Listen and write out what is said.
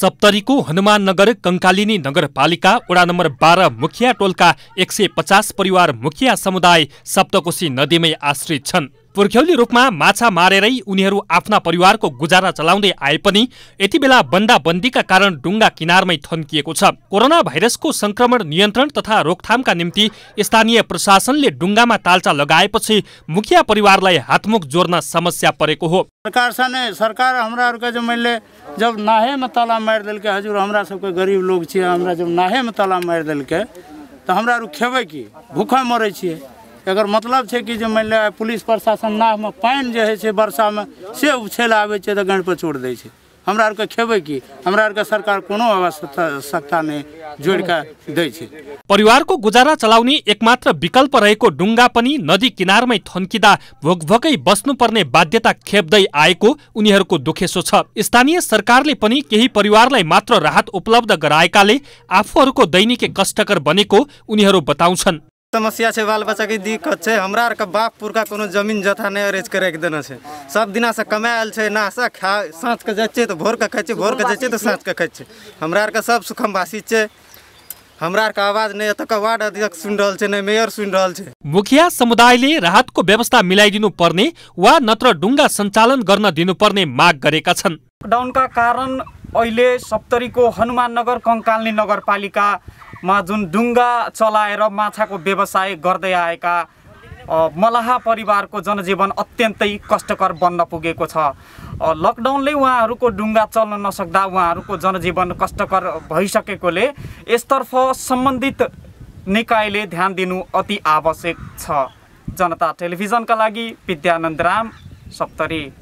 सप्तरीको हनुमाननगर कङ्कालिनी नगरपालिका वडा नम्बर बाह्र मुखिया टोलका एक सय पचास परिवार मुखिया समुदाय सप्तकोशी नदीमै आश्रित छन् पुर्ख्यौली रूपमा माछा मारेरै उनीहरू आफ्ना परिवारको गुजारा चलाउँदै आए पनि यति बेला बन्दाबन्दीका कारण डुङ्गा किनारमै थन्किएको छ कोरोना भाइरसको संक्रमण नियन्त्रण तथा रोकथामका निम्ति स्थानीय प्रशासनले डुङ्गामा ताल्चा लगाएपछि मुखिया परिवारलाई हातमुख जोड्न समस्या परेको हो सरकार सने सरकार हमरा आरके जब नाहेमे ताला मारि हजुर हमरा सबके गरीब लोक छियै हमरा जब नाहेमे ताला मारि देलकै हमरा खेबै की भूखा मरै छियै एकर मतलब छै कि जे मानि लिअ पुलिस प्रशासन नावमे पानि जे होइ छै वर्षामे से उछैल आबै छै तऽ गाँठपर छोड़ि दै छै हमरा आरके खेबै की हमरा आरके सरकार कोनो आवश्यकता जोड़ि कऽ दै छ परिवारको गुजारा चलाउने एकमात्र विकल्प रहेको डुङ्गा पनि नदी किनारमै थन्किँदा भोकभोकै बस्नुपर्ने बाध्यता खेप्दै आएको उनीहरूको दुखेसो छ स्थानीय सरकारले पनि केही परिवारलाई मात्र राहत उपलब्ध गराएकाले आफूहरूको दैनिकी कष्टकर बनेको उनीहरू बताउँछन् समस्या छै बाल बच्चाके दिक्कत छै हमरा आरके बाप पुरका कोनो जमीन जथा नहि अरेज के देने छै सब दिनासँ कमायल छै नासा खा साँझके जाइ छियै तऽ भोरके खाइ छियै भोरके जाइ छियै तऽ साँझके खाइ छियै हमरा आरके सब सुखम बासी छै हमरा आरके आवाज नै एतुका वार्ड अध्यक्ष सुनि रहल छै नै मेयर सुनि रहल छै मुखिया समुदायले राहतको व्यवस्था मिलाइदिनु पर्ने वा नत्र डुङ्गा सञ्चालन गर्न दिनुपर्ने माग गरेका छन् लकडाउनका कारण अहिले सप्तरीको हनुमान नगर कङ्कालनी नगरपालिकामा जुन डुङ्गा चलाएर माछाको व्यवसाय गर्दै आएका मलाह परिवारको जनजीवन अत्यन्तै कष्टकर बन्न पुगेको छ लकडाउनले उहाँहरूको डुङ्गा चल्न नसक्दा उहाँहरूको जनजीवन कष्टकर भइसकेकोले यसतर्फ सम्बन्धित निकायले ध्यान दिनु अति आवश्यक छ जनता टेलिभिजनका लागि विद्यानन्द राम सप्तरी